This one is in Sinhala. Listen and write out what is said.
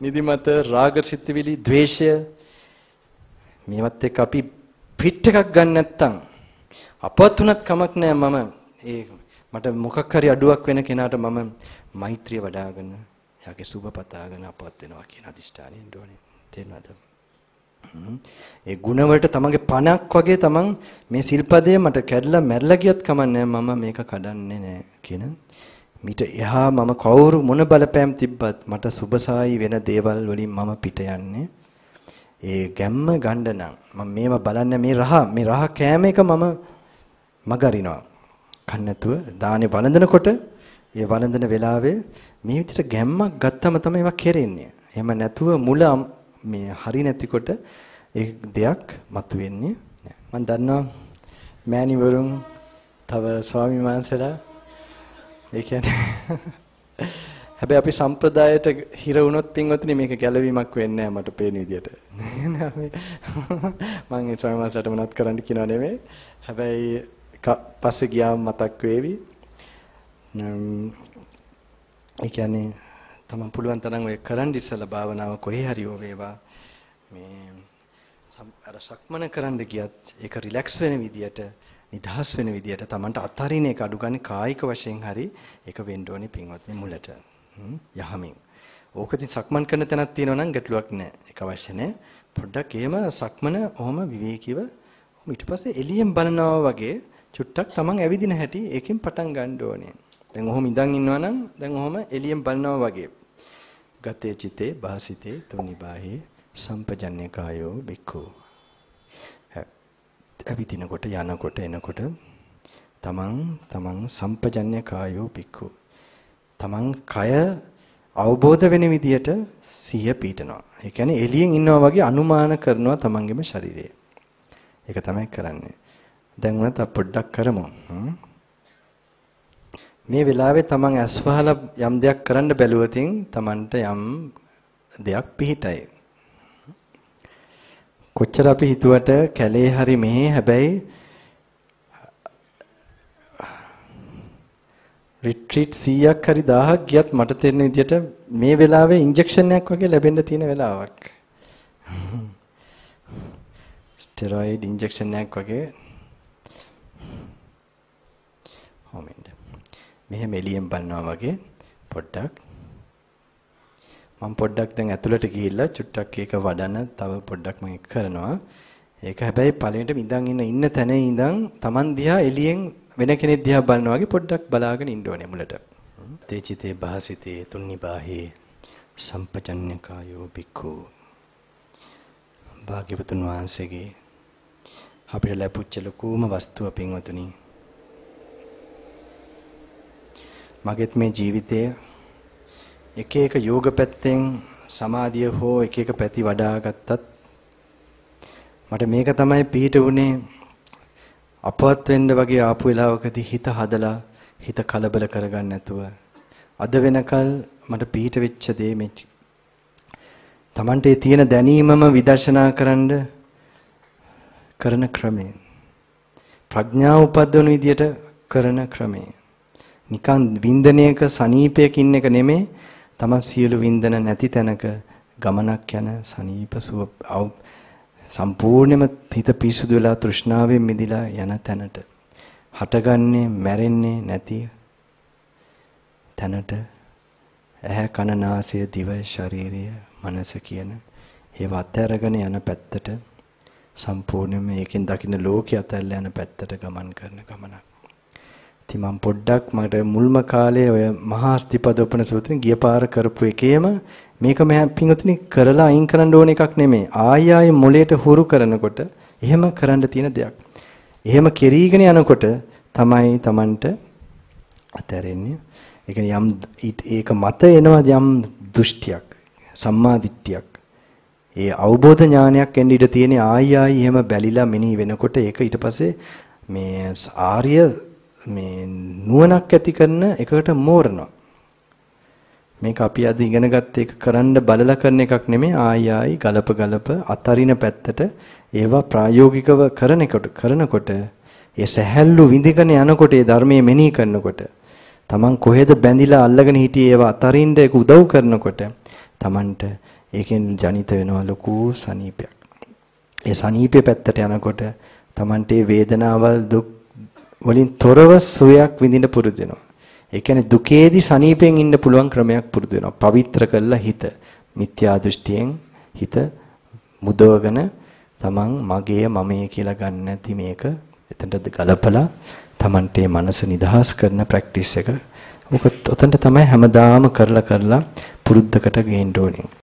නිදිමත, රාග සිත්විලි, ద్వේෂය මේවත් එක්ක අපි පිට එකක් ගන්න නැත්තම් අපවත් උනත් කමක් නෑ මම ඒ මට මොකක් හරි අඩුවක් වෙන කෙනාට මම මෛත්‍රිය වඩාගෙන එයාගේ සුබ පතාගෙන අපවත් වෙනවා කියන අදිෂ්ඨානයෙන් ඩෝනේ තේරෙනවද ඒ ಗುಣවලට තමන්ගේ පණක් වගේ තමන් මේ සිල්පදේ මට කැඩලා මැරලා ගියත් කමක් නෑ මම මේක කඩන්නේ නෑ කියන මිට එහා මම කවුරු මොන බලපෑම් තිබ්බත් මට සුබසායි වෙන දේවල් වලින් මම පිට යන්නේ. ඒ ගැම්ම ගන්න නම් මම මේවා බලන්න මේ රහ මේ රහ කෑම එක මම මගරිනවා. කන්න නැතුව දානේ වළඳනකොට ඒ වළඳන වෙලාවේ මේ විදිහට ගැම්මක් ගත්තම තමයි ඒවා කෙරෙන්නේ. එහෙම නැතුව මුල මේ හරි නැතිකොට ඒ දෙයක් මතුවෙන්නේ නැහැ. මම දන්නවා මෑණිවරුන් තව ස්වාමි මාංශලා ඒ කියන්නේ හැබැයි අපි සම්ප්‍රදායට හිර වුණොත් පින්වත්නි මේක ගැළවීමක් වෙන්නේ නැහැ මට පේන විදියට. මම ඒ ස්වාමීන් වහන්සේට කරන්න කියනවා නෙමෙයි. හැබැයි පස්සේ ගියාම මතක් වේවි. ඒ කියන්නේ තමන් පුළුවන් තරම් ඔය කරන් ඉස්සලා භාවනාව කොහේ හරි වේවා. මේ අර සක්මන කරන්න ගියත් ඒක රිලැක්ස් වෙන විදියට නිදහස් වෙන විදියට Tamanට අත්හරින එක අඩු ගන්න කායික වශයෙන් හරි ඒක වෙන්න ඕනේ පින්වත්නි මුලට යහමින් ඕකකින් සක්මන් කරන තැනක් තියෙනවා නම් ගැටලුවක් නෑ ඒක අවශ්‍ය නෑ පොඩ්ඩක් එහෙම සක්මන ඔහම විවේකීව ඊට පස්සේ එළියෙන් බලනවා වගේ චුට්ටක් Taman ඇවිදින හැටි ඒකෙන් පටන් ගන්න ඕනේ දැන් ඔහොම ඉඳන් ඉන්නවා නම් දැන් ඔහොම එළියෙන් බලනවා වගේ ගතේ චිතේ භාසිතේ තුනිබාහි සම්පජන්‍ය කායෝ බික්ඛෝ ඇවිදිනකොට යනකොට එනකොට තමන් තමන් සම්පජඤ්ඤ කායෝ පික්ඛු තමන් කය අවබෝධ වෙන විදියට සිහිය පීටනවා. ඒ කියන්නේ එළියෙන් ඉන්නවා වගේ අනුමාන කරනවා තමන්ගේම ශරීරය. ඒක තමයි කරන්නේ. දැන් උනත් පොඩ්ඩක් කරමු. මේ වෙලාවේ තමන් ඇස් වහලා යම් දෙයක් කරන්න බැලුවතින් තමන්ට යම් දෙයක් පිහිටයි. කොච්චර අපි හිතුවට කැලේ හරි මෙහි හැබැයි රිට්‍රීට් 100ක් හරි 1000ක් ගියත් මට තේරෙන විදිහට මේ වෙලාවේ ඉන්ජෙක්ෂන් එකක් වගේ ලැබෙන්න තියෙන වෙලාවක්. ස්ටෙරොයිඩ් ඉන්ජෙක්ෂන් එකක් වගේ. හොමෙන්ද. මෙහෙම එළියෙන් බන්නවා වගේ පොඩ්ඩක්. මම පොඩ්ඩක් දැන් ඇතුළට ගිහිල්ලා චුට්ටක් ඒක වඩන තව පොඩ්ඩක් මම කරනවා. ඒක හැබැයි පළවෙනිටම ඉඳන් ඉන්න ඉන්න තැනේ ඉඳන් Taman දිහා එළියෙන් වෙන කෙනෙක් දිහා බලනවා වගේ පොඩ්ඩක් බලාගෙන ඉන්න ඕනේ මුලට. තේචිතේ භාසිතේ තුන්නි බාහේ සම්පජඤ්ඤකායෝ බික්ඛු භාග්‍යවතුන් වහන්සේගේ අපිට ලැබුච්ච ලකූම වස්තුව පින්වතුනි මගෙත් මේ ජීවිතයේ එක එක යෝග පැත්තෙන් සමාධිය හෝ එක එක පැති වඩා ගත්තත් මට මේක තමයි පිට වුණේ අපවත් වෙන්න වගේ ආපු වෙලාවකදී හිත හදලා හිත කලබල කරගන්න නැතුව අද වෙනකල් මට පිට වෙච්ච දේ මෙච්ච Tamante තියෙන දැනීමම විදර්ශනා කරන්න කරන ක්‍රමය ප්‍රඥාව උපදවන විදියට කරන ක්‍රමය නිකන් වින්දනයක සනීපයක ඉන්න එක නෙමෙයි තමන් සියලු වින්දන නැති තැනක ගමනක් යන සනීප සුව සම්පූර්ණයෙන්ම හිත පිරිසුදු වෙලා තෘෂ්ණාවෙන් මිදිලා යන තැනට හටගන්නේ මැරෙන්නේ නැති තැනට ඇහැ කන නාසය දිව ශරීරය මනස කියන ඒව අත්හැරගෙන යන පැත්තට සම්පූර්ණයෙන්ම ඒකෙන් දකින්න ලෝකේ අතල්ලා යන පැත්තට ගමන් කරන ගමනක් ඉතින් මම පොඩ්ඩක් මට මුල්ම කාලේ ඔය මහා ස්තිපද උපන සූත්‍රයෙන් ගිය පාර කරපු එකේම මේක මම පිංගුතුනි කරලා අයින් කරන්න ඕන එකක් නෙමෙයි. ආය ආය මොලේට හුරු කරනකොට එහෙම කරන්න තියෙන දෙයක්. එහෙම කෙරීගෙන යනකොට තමයි Tamanට අතහැරෙන්නේ. ඒ කියන්නේ යම් ඒක මත එනවා යම් දෘෂ්ටියක්, සම්මා දිට්ඨියක්. ඒ අවබෝධ ඥානයක් එන්න ඉඩ තියෙන ආයි ආයි එහෙම බැලිලා මෙනෙහි වෙනකොට ඒක ඊට පස්සේ මේ ආර්ය මේ නුවණක් ඇති කරන එකකට මෝරනවා. මේක අපි අද ඉගෙනගත්ත එක කරන්න බලලා කරන එකක් නෙමෙයි ආයි ආයි ගලප ගලප අතරින පැත්තට ඒවා ප්‍රායෝගිකව කරනකොට කරනකොට ඒ සැහැල්ලු විඳගෙන යනකොට ඒ ධර්මයේ මෙනෙහි කරනකොට Taman කොහෙද බැඳිලා අල්ලගෙන හිටියේ ඒවා අතරින්ද ඒක උදව් කරනකොට Tamanට ඒකෙන් ජනිත වෙනවා ලොකු සනීපයක්. ඒ සනීපය පැත්තට යනකොට Tamanට වේදනාවල් දුක් වලින් තොරව සුවයක් විඳින්න පුරුදු වෙනවා. ඒ කියන්නේ දුකේදී සනීපයෙන් ඉන්න පුළුවන් ක්‍රමයක් පුරුදු වෙනවා. පවිත්‍ර කළා හිත. මිත්‍යා දෘෂ්ටියෙන් හිත මුදවගෙන තමන් මගේ මමයේ කියලා ගන්න නැති මේක එතනට ගලපලා තමන්ට මනස නිදහස් කරන ප්‍රැක්ටිස් එක. ඔක උතන්ට තමයි හැමදාම කරලා කරලා පුරුද්දකට ගේන්න ඕනේ.